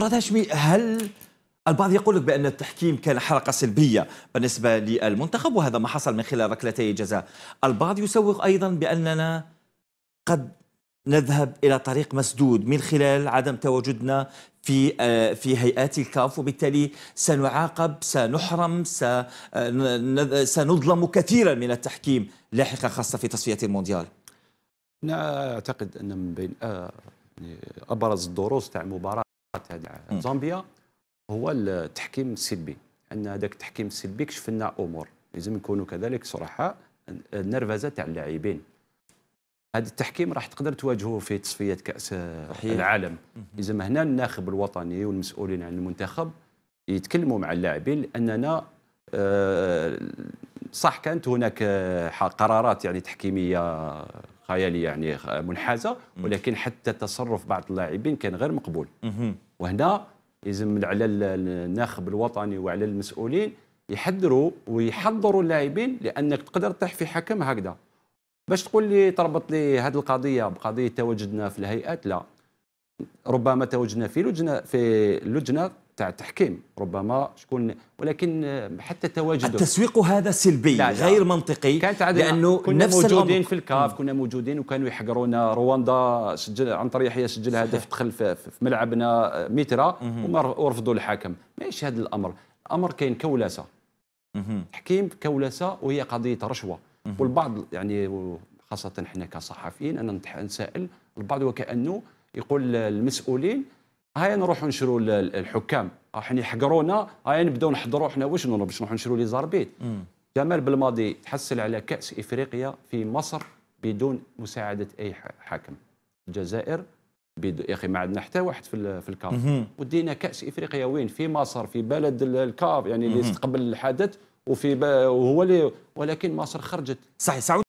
مراد هاشمي هل البعض يقول لك بأن التحكيم كان حلقه سلبية بالنسبة للمنتخب وهذا ما حصل من خلال ركلتي الجزاء البعض يسوق أيضا بأننا قد نذهب إلى طريق مسدود من خلال عدم تواجدنا في آه، في هيئات الكاف وبالتالي سنعاقب سنحرم آه، سنظلم كثيرا من التحكيم لاحقا خاصة في تصفية المونديال أنا أعتقد أن من بين آه، يعني أبرز الدروس تاع المباراه تاع زامبيا هو التحكيم السلبي ان هذاك التحكيم السلبي كشف لنا امور لازم نكونوا كذلك صراحة النرفزه تاع اللاعبين هذا التحكيم راح تقدر تواجهه في تصفيات كاس صحيح. العالم لازم هنا الناخب الوطني والمسؤولين عن المنتخب يتكلموا مع اللاعبين لاننا آه، صح كانت هناك قرارات يعني تحكيميه خيالي يعني آه، منحازه ولكن حتى تصرف بعض اللاعبين كان غير مقبول وهنا يلزم على الناخب الوطني وعلى المسؤولين يحذروا ويحضروا اللاعبين لانك تقدر تطيح في حكم هكذا باش تقول لي تربط لي هذه القضيه بقضيه تواجدنا في الهيئات لا ربما تواجدنا في لجنه في لجنه تاع التحكيم ربما شكون ولكن حتى تواجده التسويق هذا سلبي لا لا. غير منطقي كانت لانه كنا نفس موجودين الأمر. في الكاف كنا موجودين وكانوا يحقرونا رواندا سجل عن طريق يحيى سجل هدف دخل في, ملعبنا آه، ميترا ورفضوا الحاكم ماشي هذا الامر الامر كاين كولاسه تحكيم كولاسه وهي قضيه رشوه والبعض يعني خاصه احنا كصحفيين انا نتساءل البعض وكانه يقول المسؤولين هاي نروحوا نشروا الحكام راح يحقرونا هاي نبداو نحضروا حنا واش باش نروحوا نشروا لي زاربيت جمال بالماضي تحصل على كاس افريقيا في مصر بدون مساعده اي حاكم الجزائر بدو... يا اخي ما عندنا حتى واحد في, في الكاف ودينا كاس افريقيا وين في مصر في بلد الكاف يعني اللي استقبل الحدث وفي وهو اللي ولكن مصر خرجت صحيح